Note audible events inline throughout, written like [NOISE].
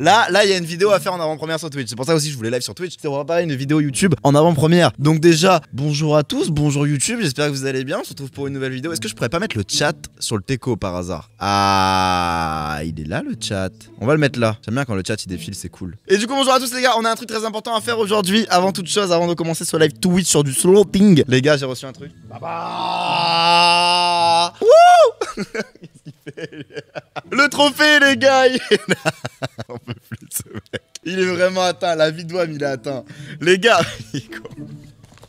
Là, là, il y a une vidéo à faire en avant-première sur Twitch. C'est pour ça aussi que je voulais live sur Twitch. C'est pas une vidéo YouTube en avant-première. Donc déjà, bonjour à tous, bonjour YouTube. J'espère que vous allez bien. On se retrouve pour une nouvelle vidéo. Est-ce que je pourrais pas mettre le chat sur le teco par hasard Ah, il est là le chat. On va le mettre là. J'aime bien quand le chat il défile, c'est cool. Et du coup, bonjour à tous les gars. On a un truc très important à faire aujourd'hui. Avant toute chose, avant de commencer ce live Twitch sur du sloping Les gars, j'ai reçu un truc. Bah bah. [LAUGHS] le trophée, les gars, il est vraiment atteint. La vie Wam il est atteint. Les gars, [LAUGHS]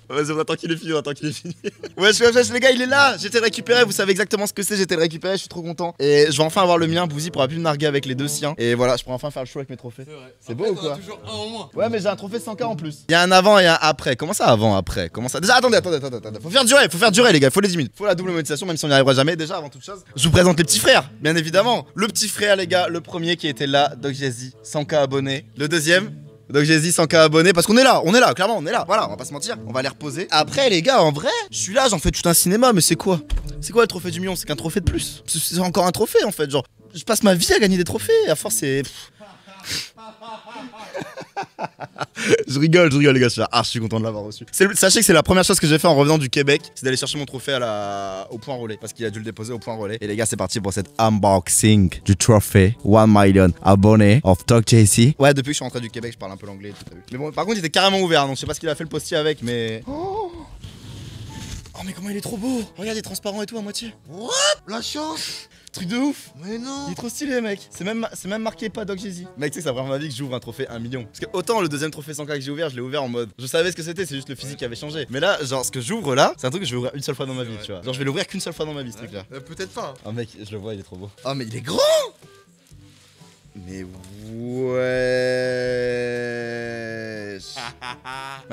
Vas-y, on qu'il est fini, on qu'il est fini. [LAUGHS] wesh, wesh, wesh, les gars, il est là J'étais récupéré, vous savez exactement ce que c'est, j'étais récupéré, je suis trop content. Et je vais enfin avoir le mien, Bouzy pourra plus me narguer avec les deux siens. Et voilà, je pourrai enfin faire le show avec mes trophées. C'est beau ou quoi toujours un en moins. Ouais, mais j'ai un trophée 100k en plus. Il y a un avant et un après. Comment ça, avant, après Comment ça Déjà, attendez, attendez, attendez, Faut faire durer, faut faire durer, les gars, faut les 10 Faut la double monétisation, même si on n'y arrivera jamais. Déjà, avant toute chose, je vous présente les petits frères, bien évidemment. Le petit frère, les gars, le premier qui était là, Doc 100k abonnés. Le deuxième, donc j'ai dit 100k abonnés parce qu'on est là, on est là, clairement on est là. Voilà, on va pas se mentir, on va les reposer. Après les gars, en vrai, je suis là, j'en fais tout un cinéma, mais c'est quoi C'est quoi le trophée du million C'est qu'un trophée de plus. C'est encore un trophée en fait, genre. Je passe ma vie à gagner des trophées, à force c'est... [LAUGHS] je rigole, je rigole, les gars. Ah, je suis, content de l'avoir reçu. Sachez que c'est la première chose que j'ai fait en revenant du Québec, c'est d'aller chercher mon trophée à la, au point relais. Parce qu'il a dû le déposer au point relais. Et les gars, c'est parti pour cette unboxing du trophée 1 million abonnés of Talk JC. Ouais, depuis que je suis rentré du Québec, je parle un peu l'anglais. Mais bon, par contre, il était carrément ouvert. Donc je sais pas ce qu'il a fait le postier avec, mais. Oh Oh mais comment il est trop beau Regarde, il est transparent et tout à moitié. What La chance Truc de ouf Mais non Il est trop stylé mec C'est même, même marqué pas Doc z Mec tu sais que c'est prend ma vie que j'ouvre un trophée 1 million Parce que autant le deuxième trophée 100k que j'ai ouvert je l'ai ouvert en mode Je savais ce que c'était c'est juste le physique qui avait changé Mais là genre ce que j'ouvre là c'est un truc que je vais ouvrir une seule fois dans ma vie tu vois Genre je vais l'ouvrir qu'une seule fois dans ma vie ce truc là euh, Peut-être pas Oh mec je le vois il est trop beau Ah mais il est grand Mais wow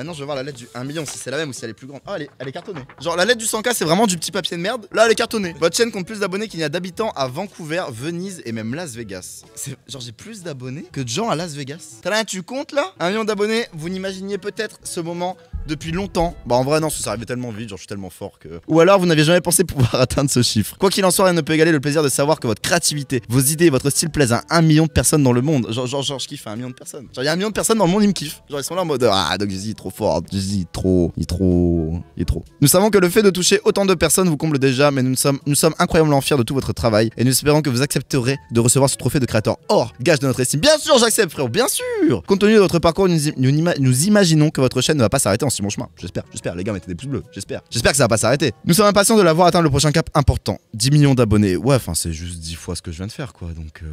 Maintenant, je vais voir la lettre du 1 million si c'est la même ou si elle est plus grande. Allez ah, elle est, elle cartonnée. Genre, la lettre du 100K, c'est vraiment du petit papier de merde. Là, elle est cartonnée. Votre chaîne compte plus d'abonnés qu'il y a d'habitants à Vancouver, Venise et même Las Vegas. Genre, j'ai plus d'abonnés que de gens à Las Vegas. T'as rien, tu comptes là 1 million d'abonnés, vous n'imaginiez peut-être ce moment depuis longtemps. Bah en vrai non, ça arrivait tellement vite, genre je suis tellement fort que... Ou alors vous n'avez jamais pensé pouvoir [LAUGHS] atteindre ce chiffre. Quoi qu'il en soit, rien ne peut égaler le plaisir de savoir que votre créativité, vos idées, votre style plaisent à un million de personnes dans le monde. Genre, genre, je kiffe à un million de personnes. Genre il y a un million de personnes dans le monde, ils me kiffent. Genre ils sont là en mode Ah, donc Jizzy trop fort, Jizzy trop, il est trop, il est trop. Nous savons que le fait de toucher autant de personnes vous comble déjà, mais nous sommes, nous sommes incroyablement fiers de tout votre travail et nous espérons que vous accepterez de recevoir ce trophée de créateur or gage de notre estime. Bien sûr, j'accepte frérot, bien sûr Compte tenu de votre parcours, nous, imaginons que votre chaîne ne va pas s'arrêter sur mon chemin. J'espère, j'espère. Les gars, mettez des pouces bleus. J'espère. J'espère que ça va pas s'arrêter. Nous sommes impatients de l'avoir atteint le prochain cap important. 10 millions d'abonnés. Ouais, enfin, c'est juste 10 fois ce que je viens de faire, quoi. Donc, euh...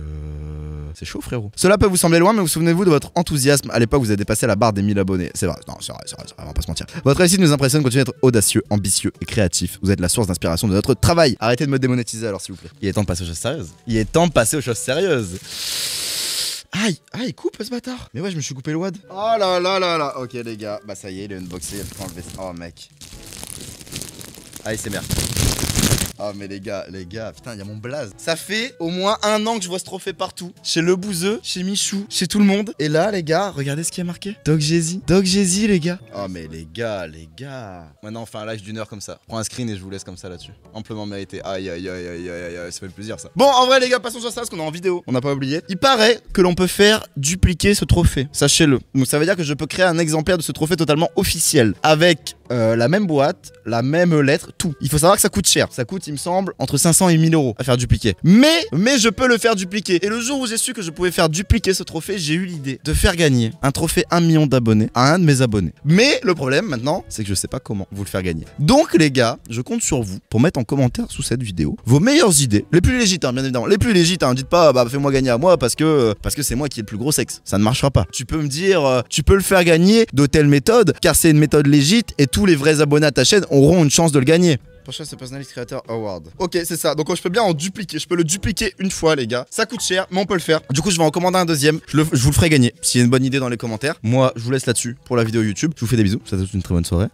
c'est chaud, frérot. Cela peut vous sembler loin, mais vous souvenez-vous de votre enthousiasme. À l'époque, où vous avez dépassé la barre des 1000 abonnés. C'est vrai, non, c'est vrai, c'est vrai, on va pas se mentir. Votre réussite nous impressionne, continuez être audacieux, ambitieux et créatif. Vous êtes la source d'inspiration de notre travail. Arrêtez de me démonétiser alors, s'il vous plaît. Il est temps de passer aux choses sérieuses. Il est temps de passer aux choses sérieuses. Aïe, Aïe coupe ce bâtard. Mais ouais, je me suis coupé le wad. Oh là là là là. Ok, les gars. Bah, ça y est, il est unboxé. il prend le vaisseau. Oh, mec. c'est merde ah mais les gars, les gars, putain, il y a mon blaze. Ça fait au moins un an que je vois ce trophée partout. Chez Le Bouzeux, chez Michou, chez tout le monde. Et là, les gars, regardez ce qui est marqué. Doc Jay-Z. Doc jay les gars. Oh mais les gars, les gars. Maintenant, on fait un live d'une heure comme ça. Prends un screen et je vous laisse comme ça là-dessus. Amplement mérité. Aïe, aïe, aïe, aïe, aïe, aïe, ça fait plaisir ça. Bon, en vrai, les gars, passons sur ça parce qu'on est en vidéo. On n'a pas oublié. Il paraît que l'on peut faire dupliquer ce trophée. Sachez-le. Donc ça veut dire que je peux créer un exemplaire de ce trophée totalement officiel. Avec euh, la même boîte, la même lettre, tout. Il faut savoir que ça coûte cher. Ça coûte, il me semble, entre 500 et 1000 euros à faire dupliquer. Mais, mais je peux le faire dupliquer. Et le jour où j'ai su que je pouvais faire dupliquer ce trophée, j'ai eu l'idée de faire gagner un trophée 1 million d'abonnés à un de mes abonnés. Mais le problème maintenant, c'est que je sais pas comment vous le faire gagner. Donc les gars, je compte sur vous pour mettre en commentaire sous cette vidéo vos meilleures idées, les plus légitimes hein, bien évidemment, les plus légites. Hein, dites pas, bah fais-moi gagner à moi parce que euh, parce que c'est moi qui ai le plus gros sexe. Ça ne marchera pas. Tu peux me dire, euh, tu peux le faire gagner de telle méthode, car c'est une méthode légite et tout tous les vrais abonnés à ta chaîne auront une chance de le gagner. Prochain, c'est Creator Award. Ok, c'est ça. Donc, oh, je peux bien en dupliquer. Je peux le dupliquer une fois, les gars. Ça coûte cher, mais on peut le faire. Du coup, je vais en commander un deuxième. Je, vous le ferai gagner. S'il y a une bonne idée dans les commentaires. Moi, je vous laisse là-dessus pour la vidéo YouTube. Je vous fais des bisous. Ça vous une très bonne soirée.